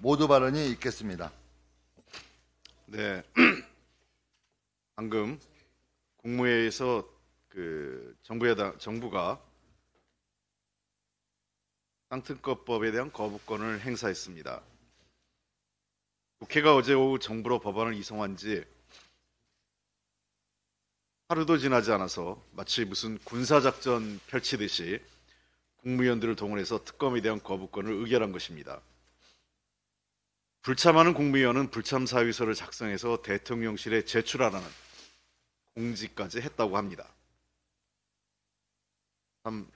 모두 발언이 있겠습니다. 네. 방금 국무회의에서 그 정부 여당, 정부가 땅특허법에 대한 거부권을 행사했습니다. 국회가 어제 오후 정부로 법안을 이송한 지 하루도 지나지 않아서 마치 무슨 군사작전 펼치듯이 국무위원들을 동원해서 특검에 대한 거부권을 의결한 것입니다. 불참하는 국무위원은 불참사유서를 작성해서 대통령실에 제출하라는 공지까지 했다고 합니다. 참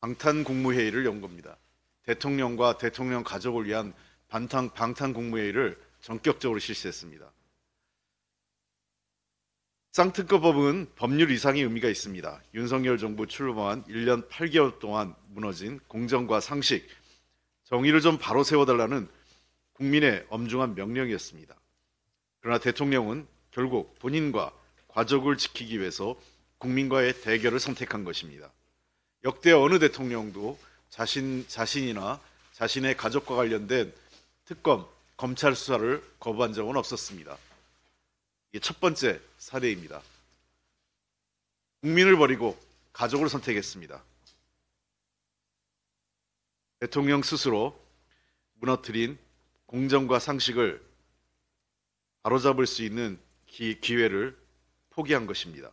방탄 국무회의를 연 겁니다. 대통령과 대통령 가족을 위한 반탄, 방탄 국무회의를 전격적으로 실시했습니다. 쌍특허법은 법률 이상의 의미가 있습니다. 윤석열 정부 출범한 1년 8개월 동안 무너진 공정과 상식, 정의를 좀 바로 세워달라는 국민의 엄중한 명령이었습니다. 그러나 대통령은 결국 본인과 과족을 지키기 위해서 국민과의 대결을 선택한 것입니다. 역대 어느 대통령도 자신, 자신이나 자신의 가족과 관련된 특검, 검찰 수사를 거부한 적은 없었습니다. 이게 첫 번째 사례입니다. 국민을 버리고 가족을 선택했습니다. 대통령 스스로 무너뜨린 공정과 상식을 바로잡을 수 있는 기, 기회를 포기한 것입니다.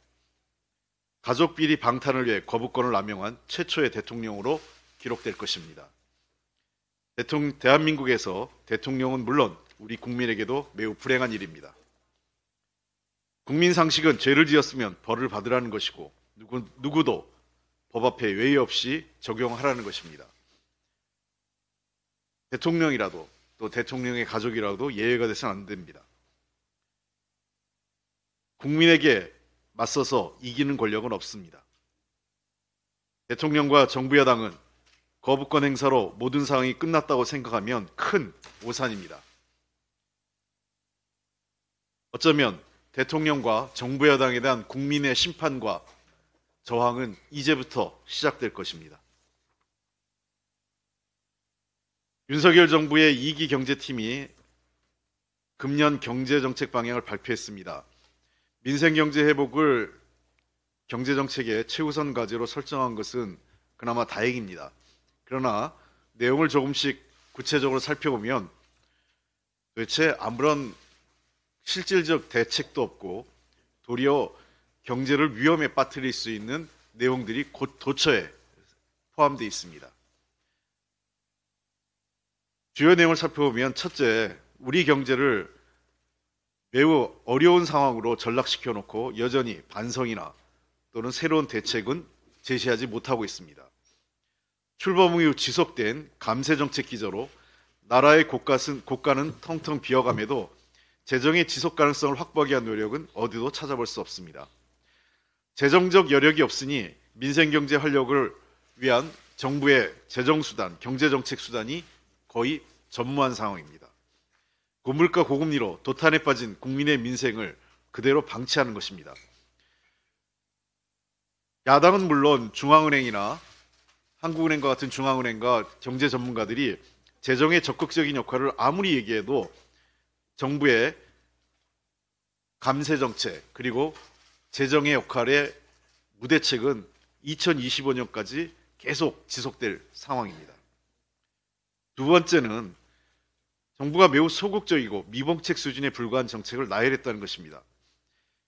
가족 비리 방탄을 위해 거부권을 남용한 최초의 대통령으로 기록될 것입니다. 대통령, 대한민국에서 대통령은 물론 우리 국민에게도 매우 불행한 일입니다. 국민 상식은 죄를 지었으면 벌을 받으라는 것이고 누구, 누구도 법 앞에 외의 없이 적용하라는 것입니다. 대통령이라도 또 대통령의 가족이라도 예외가 되서는 안 됩니다. 국민에게 맞서서 이기는 권력은 없습니다. 대통령과 정부 여당은 거부권 행사로 모든 상황이 끝났다고 생각하면 큰 오산입니다. 어쩌면 대통령과 정부 여당에 대한 국민의 심판과 저항은 이제부터 시작될 것입니다. 윤석열 정부의 2기 경제팀이 금년 경제 정책 방향을 발표했습니다. 민생 경제 회복을 경제 정책의 최우선 과제로 설정한 것은 그나마 다행입니다. 그러나 내용을 조금씩 구체적으로 살펴보면 도대체 아무런 실질적 대책도 없고 도리어 경제를 위험에 빠뜨릴 수 있는 내용들이 곧 도처에 포함되어 있습니다. 주요 내용을 살펴보면 첫째, 우리 경제를 매우 어려운 상황으로 전락시켜 놓고 여전히 반성이나 또는 새로운 대책은 제시하지 못하고 있습니다. 출범 후 지속된 감세 정책 기저로 나라의 고가는, 고가는 텅텅 비어감에도 재정의 지속 가능성을 확보하기 위한 노력은 어디도 찾아볼 수 없습니다. 재정적 여력이 없으니 민생경제 활력을 위한 정부의 재정수단, 경제정책수단이 거의 전무한 상황입니다. 고물가 고금리로 도탄에 빠진 국민의 민생을 그대로 방치하는 것입니다. 야당은 물론 중앙은행이나 한국은행과 같은 중앙은행과 경제 전문가들이 재정의 적극적인 역할을 아무리 얘기해도 정부의 감세 정책 그리고 재정의 역할의 무대책은 2025년까지 계속 지속될 상황입니다. 두 번째는 정부가 매우 소극적이고 미봉책 수준에 불과한 정책을 나열했다는 것입니다.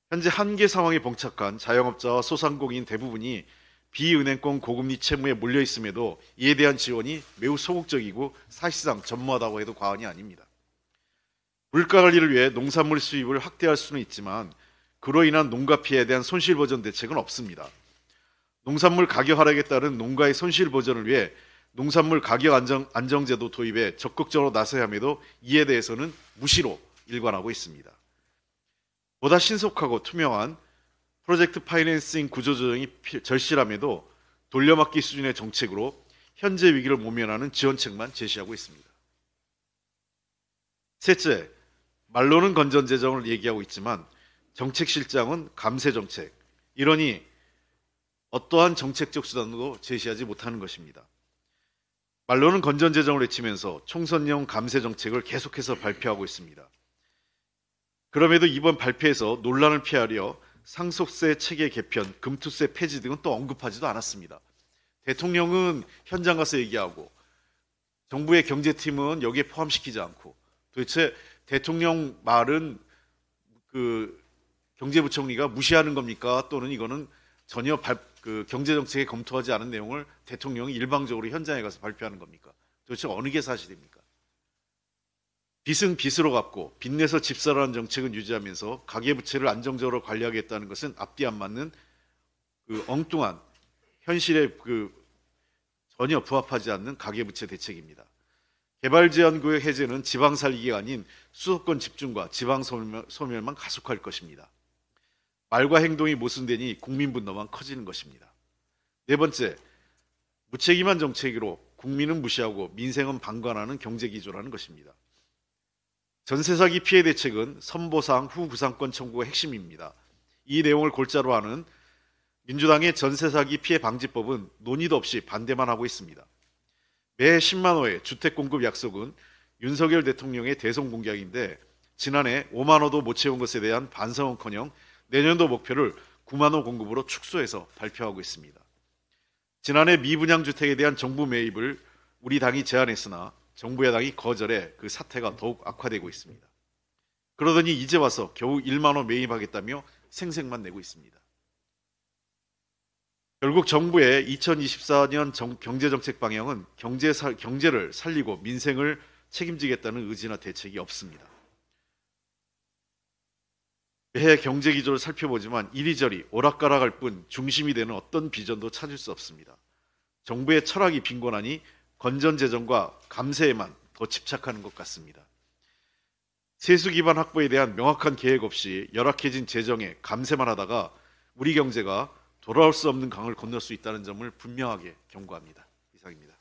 현재 한계 상황에 봉착한 자영업자와 소상공인 대부분이 비은행권 고금리 채무에 몰려 있음에도 이에 대한 지원이 매우 소극적이고 사실상 전무하다고 해도 과언이 아닙니다. 물가 관리를 위해 농산물 수입을 확대할 수는 있지만 그로 인한 농가 피해에 대한 손실 보전 대책은 없습니다. 농산물 가격 하락에 따른 농가의 손실 보전을 위해 농산물 가격 안정, 안정제도 도입에 적극적으로 나서야 함에도 이에 대해서는 무시로 일관하고 있습니다. 보다 신속하고 투명한 프로젝트 파이낸싱 구조조정이 절실함에도 돌려막기 수준의 정책으로 현재 위기를 모면하는 지원책만 제시하고 있습니다. 셋째, 말로는 건전재정을 얘기하고 있지만 정책 실장은 감세 정책, 이러니 어떠한 정책적 수단도 제시하지 못하는 것입니다. 말로는 건전 재정을 외치면서 총선용 감세 정책을 계속해서 발표하고 있습니다. 그럼에도 이번 발표에서 논란을 피하려 상속세 체계 개편, 금투세 폐지 등은 또 언급하지도 않았습니다. 대통령은 현장 가서 얘기하고 정부의 경제팀은 여기에 포함시키지 않고 도대체 대통령 말은 그 경제부총리가 무시하는 겁니까? 또는 이거는 전혀 발, 그 경제 정책에 검토하지 않은 내용을 대통령이 일방적으로 현장에 가서 발표하는 겁니까? 도대체 어느 게 사실입니까? 빚은 빚으로 갚고 빚내서 집사라는 정책은 유지하면서 가계부채를 안정적으로 관리하겠다는 것은 앞뒤 안 맞는 그 엉뚱한 현실에 그 전혀 부합하지 않는 가계부채 대책입니다. 개발제한구역 해제는 지방 살기가 아닌 수도권 집중과 지방 소멸만 가속할 것입니다. 말과 행동이 모순되니 국민 분노만 커지는 것입니다. 네 번째, 무책임한 정책으로 국민은 무시하고 민생은 방관하는 경제 기조라는 것입니다. 전세 사기 피해 대책은 선보상 후 구상권 청구가 핵심입니다. 이 내용을 골자로 하는 민주당의 전세 사기 피해 방지법은 논의도 없이 반대만 하고 있습니다. 매 10만 호의 주택 공급 약속은 윤석열 대통령의 대선 공약인데 지난해 5만 호도 못 채운 것에 대한 반성은커녕 내년도 목표를 9만 호 공급으로 축소해서 발표하고 있습니다. 지난해 미분양 주택에 대한 정부 매입을 우리 당이 제안했으나 정부 야당이 거절해 그 사태가 더욱 악화되고 있습니다. 그러더니 이제 와서 겨우 1만 호 매입하겠다며 생색만 내고 있습니다. 결국 정부의 2024년 정, 경제정책 방향은 경제 경제를 살리고 민생을 책임지겠다는 의지나 대책이 없습니다. 해 경제 기조를 살펴보지만 이리저리 오락가락할 뿐 중심이 되는 어떤 비전도 찾을 수 없습니다. 정부의 철학이 빈곤하니 건전 재정과 감세에만 더 집착하는 것 같습니다. 세수 기반 확보에 대한 명확한 계획 없이 열악해진 재정에 감세만 하다가 우리 경제가 돌아올 수 없는 강을 건널 수 있다는 점을 분명하게 경고합니다. 이상입니다.